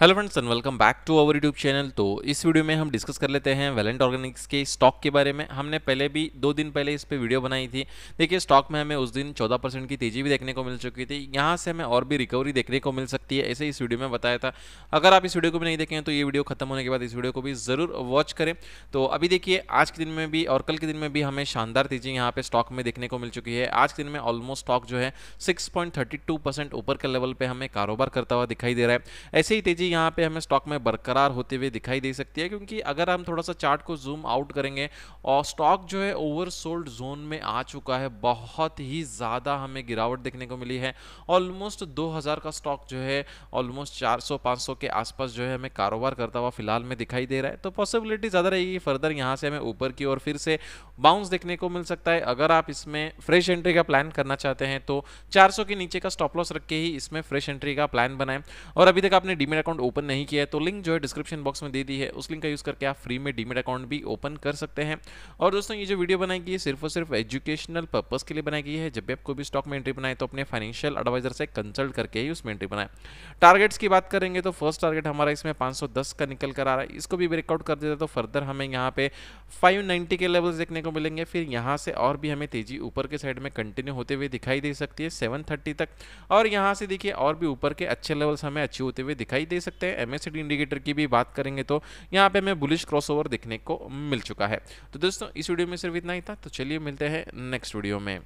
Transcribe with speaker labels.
Speaker 1: hello friends and welcome back to our YouTube channel तो इस video में हम डिस्कस कर लेते हैं वेलेंट ऑर्गेनिक्स के स्टॉक के बारे में हमने पहले भी दो दिन पहले इस पे वीडियो बनाई थी देखिए स्टॉक में हमें उस दिन 14 परसेंट की तेजी भी देखने को मिल चुकी थी यहाँ से हमें और भी रिकवरी देखने को मिल सकती है ऐसे इस वीडियो में बताया था अगर आप इस वीडियो को भी नहीं देखें तो ये वीडियो खत्म होने के बाद इस वीडियो को भी ज़रूर वॉच करें तो अभी देखिए आज के दिन में भी और कल के दिन में भी हमें शानदार तेजी यहाँ पर स्टॉक में देखने को मिल चुकी है आज के दिन में ऑलमोस्ट स्टॉक जो है सिक्स ऊपर के लेवल पर हमें कारोबार करता हुआ दिखाई दे रहा है ऐसे ही तेजी तेजी यहाँ पे हमें स्टॉक में बरकरार होते हुए दिखाई दे सकती है क्योंकि अगर हम थोड़ा सा चार्ट को जूम आउट करेंगे और स्टॉक जो है ओवरसोल्ड जोन में आ चुका है बहुत ही ज़्यादा हमें गिरावट देखने को मिली है ऑलमोस्ट 2000 का स्टॉक जो है ऑलमोस्ट 400 500 के आसपास जो है हमें कारोबार करता हुआ फिलहाल में दिखाई दे रहा है तो पॉसिबिलिटी ज़्यादा रहेगी फर्दर यहाँ से हमें ऊपर की ओर फिर से बाउंस देखने को मिल सकता है अगर आप इसमें फ्रेश एंट्री का प्लान करना चाहते हैं तो 400 के नीचे का स्टॉप लॉस रख के ही इसमें फ्रेश एंट्री का प्लान बनाएं और अभी तक आपने डीमेट अकाउंट अकाउंट ओपन नहीं किया है तो लिंक जो है डिस्क्रिप्शन बॉक्स में दे दी है उस लिंक का यूज़ करके आप फ्री में डीमेट अकाउंट भी ओपन कर सकते हैं और दोस्तों ये जो वीडियो बनाई गई है सिर्फ और सिर्फ एजुकेशनल पर्पज़ के लिए बनाई गई है जब भी आप कोई भी स्टॉक में एंट्री बनाए तो अपने फाइनेंशियल एडवाइजर से कंसल्ट करके ही उसमें एंट्री बनाए टारगेट्स की बात करेंगे तो फर्स्ट टारगेट हमारा इसमें 510 का निकल कर आ रहा है इसको भी ब्रेकआउट कर देता तो फर्दर हमें यहाँ पे फाइव के लेवल देखने को मिलेंगे फिर यहाँ से और भी हमें तेजी ऊपर के साइड में कंटिन्यू होते हुए दिखाई दे सकती है सेवन तक और यहाँ से देखिए और भी ऊपर के अच्छे लेवल्स हमें अच्छी होते हुए दिखाई दे सकते हैं एमएसडी इंडिकेटर की भी बात करेंगे तो यहाँ पे हमें बुलिश क्रॉसओवर देखने को मिल चुका है तो दोस्तों इस वीडियो में सिर्फ इतना ही था तो चलिए मिलते हैं नेक्स्ट वीडियो में